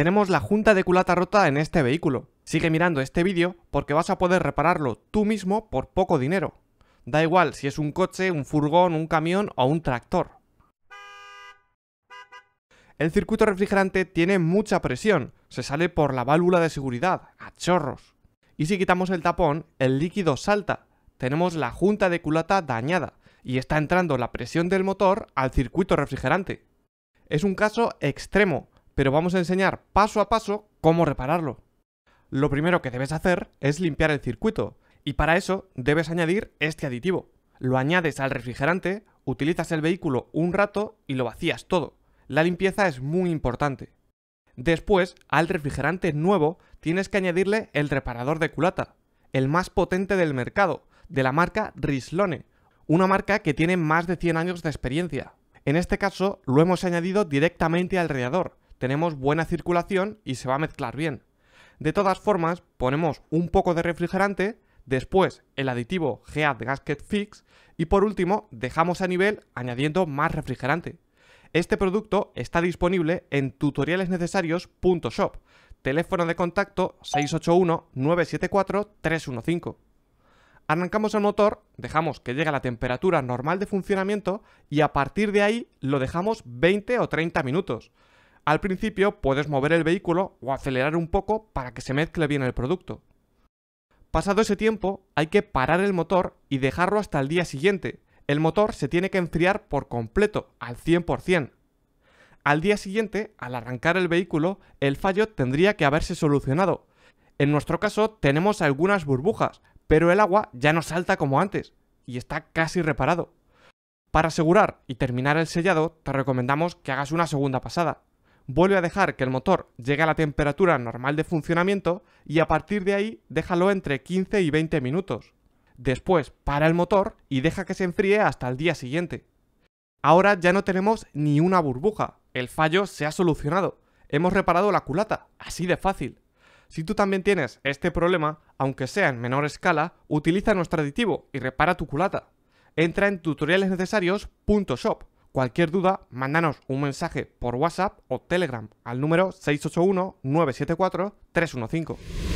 tenemos la junta de culata rota en este vehículo. Sigue mirando este vídeo porque vas a poder repararlo tú mismo por poco dinero. Da igual si es un coche, un furgón, un camión o un tractor. El circuito refrigerante tiene mucha presión, se sale por la válvula de seguridad, a chorros. Y si quitamos el tapón, el líquido salta. Tenemos la junta de culata dañada y está entrando la presión del motor al circuito refrigerante. Es un caso extremo, pero vamos a enseñar paso a paso cómo repararlo. Lo primero que debes hacer es limpiar el circuito, y para eso debes añadir este aditivo. Lo añades al refrigerante, utilizas el vehículo un rato y lo vacías todo. La limpieza es muy importante. Después, al refrigerante nuevo tienes que añadirle el reparador de culata, el más potente del mercado, de la marca Rislone, una marca que tiene más de 100 años de experiencia. En este caso, lo hemos añadido directamente al radiador, tenemos buena circulación y se va a mezclar bien. De todas formas, ponemos un poco de refrigerante, después el aditivo Heat Gasket Fix y por último dejamos a nivel añadiendo más refrigerante. Este producto está disponible en tutorialesnecesarios.shop, teléfono de contacto 681-974-315. Arrancamos el motor, dejamos que llegue a la temperatura normal de funcionamiento y a partir de ahí lo dejamos 20 o 30 minutos. Al principio puedes mover el vehículo o acelerar un poco para que se mezcle bien el producto. Pasado ese tiempo, hay que parar el motor y dejarlo hasta el día siguiente. El motor se tiene que enfriar por completo, al 100%. Al día siguiente, al arrancar el vehículo, el fallo tendría que haberse solucionado. En nuestro caso tenemos algunas burbujas, pero el agua ya no salta como antes, y está casi reparado. Para asegurar y terminar el sellado, te recomendamos que hagas una segunda pasada vuelve a dejar que el motor llegue a la temperatura normal de funcionamiento y a partir de ahí déjalo entre 15 y 20 minutos. Después para el motor y deja que se enfríe hasta el día siguiente. Ahora ya no tenemos ni una burbuja, el fallo se ha solucionado, hemos reparado la culata, así de fácil. Si tú también tienes este problema, aunque sea en menor escala, utiliza nuestro aditivo y repara tu culata. Entra en tutorialesnecesarios.shop Cualquier duda, mándanos un mensaje por WhatsApp o Telegram al número 681 974 315.